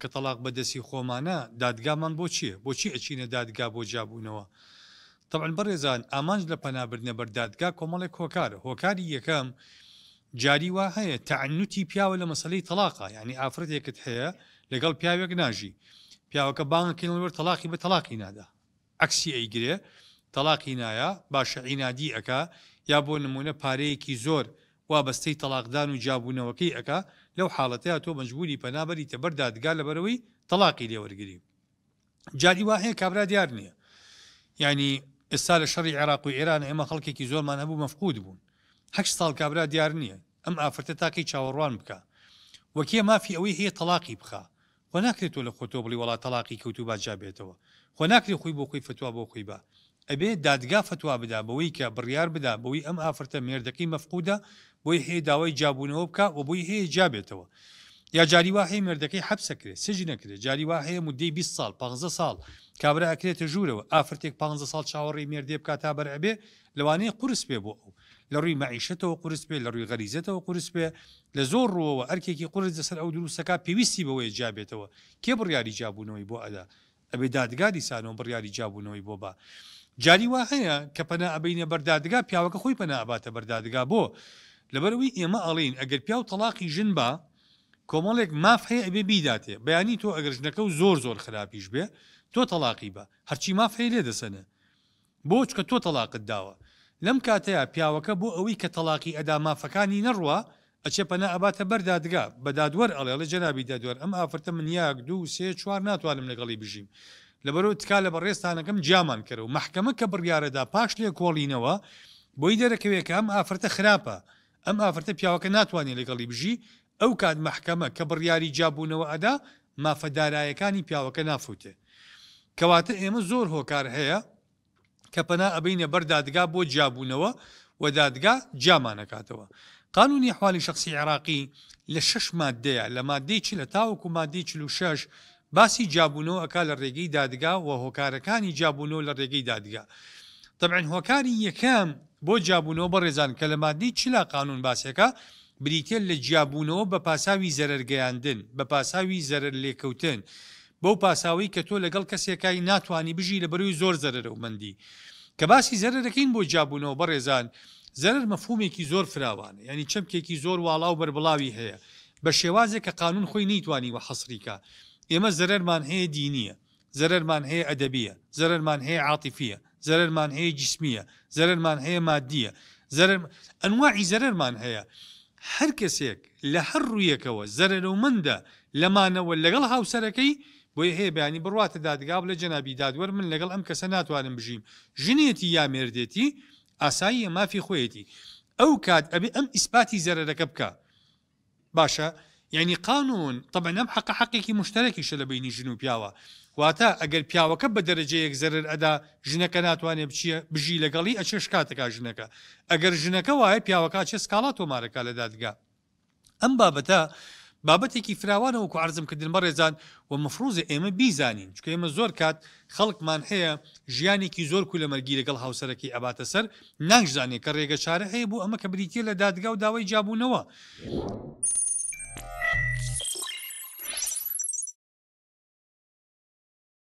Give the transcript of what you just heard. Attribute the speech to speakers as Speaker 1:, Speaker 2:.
Speaker 1: کە تەلاق بەدەسی خۆمانە دادگامان بۆ چییە بۆچی ئەچینە دادگا بۆ جابوونەوە طبعاً بەڕێزان ئامانج لە پەنابرنە بەردادگا کۆمەڵێک هۆکارە هۆکاری یەکەم جاری وا هەیە تعنوتی پیاوە لە مەسلەی تەلاقا ینی ئافرەتێکت هەیە لەگەڵ پیاوێک ناژی پیاوەکە بانکەوەر تەلاقی بە تەلاقی نادا ئەکسی ئەیگرێ تەلاقی نایە باشە عینادی ئەکا یا بۆ نمونە پارەیەکی زۆر وابەستەی تەلاقدان و جابوونەوەکەی ئەک لەو حاڵەتەیە تۆ مەجبوری پەنابەری تە بەردادگا لە بەرەوەی تەلاقی لێوەرگری جاری واهەیە کابرا دیار نییە ینی ئێستا لە شەڕی عێراق و ئێران ئێمە خەڵکێکی زۆرمان هەبوو مەفقود بوون هەک ساڵ کابرا دیار نییە ئەم ئافرەتە تاقی چاوەڕوان بکە وەکیە مافی ئەوەی هەیە تەلاقی بخە خۆ ناکرێت تۆ لە خۆتۆ بڵی وڵات تەلاقی کەوتوبات جابێتەوە خۆ ناکری خۆی بۆ خۆی فتووا بۆ خۆی بە ئەبێ دادگا فتووا بدا بەوەی کە بڕیار بدا بەوەی ئەم ئافرەتە مێردەکەی مەفقودا بۆی هەیە داوای جابوونەوە بکە و بۆی هەیە جابێتەوە یا جاریوا هەیە مردەکەی حبسەکرێت سژی نەکرێت جاریوا هەیە مدەی 20 سال 15 سال کابرا ئەکرێتە ژوورەوە ئافرێک 15 سال چاوەڕی مێردێ بکات تا بەرەبێ لەوانەیە قرس پێ بۆ ئەو لە ڕووی معیشەتەوە قرس پێ لە ڕووی غەریزەتەوە قرس پێ لە زۆر ڕوەوە ئەرکێکی قرس دەسەر ئەو دروستەکە پێویستی بەوەی جابێتەوە کێ بڕیاری جابوونەوەی بۆ ئەدا ئەبێ دادگاری سانەوە بڕیاری جابوونەوەی بۆ با. جاری وا هەیە کە پەنا ئەبینە بەردادگا پیاوەکە خۆی پەناباتە بەردادگا بۆ لەبەروی ئێمە ئەڵین ئەگەر پیا و تەلاقی ژن بە کۆمەڵێک ماف هەیە ئەبێ بیداتێ بەیانی تۆ ئەگەرژنەکە و زۆر زۆر خراپیش بێ تۆ تەلاقی بە هەرچی ماف هەیە لێ دەسەنە بۆ چکە تۆ تەلاقت داوە لەم کاتەیە پیاوەکە بۆ ئەوەی کە تەلاقی ئەدا مافەکانی نەڕوە ئەچێ پەنا ئەباتە بەردادگا بەدادوەر ئەڵێ لە جەنابی دادوەر ئەم ئافرتە من یاک دوو سێ چوار ناتوانم لەگەڵی بژیم لەبەرەوە تکا لە بەڕێستانەکەم جامان کرد و محکەمە کە بڕیارەدا پاش لێ کۆڵینەوە بۆی دەرەکەوێت کە ئەم ئافرەتە خراپە ئەم ئافرەتە پیاوەکە ناتوانێت لەگەڵی بژی ئەو کات محکەمە کە بڕیاری جابوونەوە ئەدا مافەدارایەکانی پیاوەکە نافوتێ کەواتە ئێمە زۆر هۆکار هەیە کە پەنا ئەبینە بەردادگا بۆ جابوونەوە و دادگا جامانەکاتەوە قانونی حوالی شخصی عراقی لە شش مادەیە لە مادەی چ لە تاوەکو مادەی چ و شش باسی جابوونەوە ئەکا لە ڕێگەی دادگا و هۆکارەکانی جابوونەوە لە ڕێگەی دادگا تەبعن هۆکاری یەکەم بۆ جابوونەوە بە ڕێزان کە لە مادی چلا قانون باسیەکە بریتێن لە جیابوونەوە بە پاساوی زەرگەیاندن بە پاساوی زەرر لێکەوتن بەو پاساوی کە تۆ لەگەڵ کەسێکایی ناتوانانی بژی لە بەروی زۆر زەرەرە و مندی کە باسی زەرەکەین بۆ جابوونەوە بە ڕێزان زەرر مەفهومێکی زۆر فراوانە ینی چەمکێکی زۆر واڵاو بەربڵاوی هەیە بە شێوازێک کە قانون خۆی نیتوانی وە حەسریکە يما زرر زرر زرر مان مان هي هي دينيه ادبيه ئێمە زەرمان هەیە دینیە زەرمان هەیە ئەدەبیە زەرمان هەیە عاطفیە زەرمان زرر جسمیە زەرمان هەیە مادیە ئەنواعی زەرمان هەیە هەر زرر لە هەر ڕویەکەوە زەرەرمەندە لەمانەوە لەگەڵ هاوسەرەکەی هي يعني بروات داد قابل جنابي داد ور من لقل ام كسنات کەسە بجيم جنيتي يا ميرديتي مێردێتی ما في خويتي او كاد ابي ام اثباتي زرر كبكا باشا یعنی قانون طبعا ئەم حق حقێکی مشتەرەکیشە لە بینی ژن و پیاوە واتە ئەگەر پیاوەکە بە دەرەجەیەک زەرر ئەدا ژنەکە ناتوانێت بچیە بژی لەگەڵی ئەچێ شکاتەکە ژنەکە ئەگەر ژنەکە وایە پیاوەکە چێ سکاڵات تۆمارەکە لە دادگا ئەم بابەتە بابەتێکی فراوانەوەکو عرزم کردن بە ڕێزان و مفروزە ئێمە بیزانین چکە ئێمە زۆر کات خەڵکمان هەیە ژیانێکی زۆر کو لە مەرگی لەگەڵ هاوسەرەکی ئەباتە سەر نانگزانێت کە ڕێگە چارە هەیە بوو ئەمە کە بریتە لە دادگا و داوای جابوونەوە.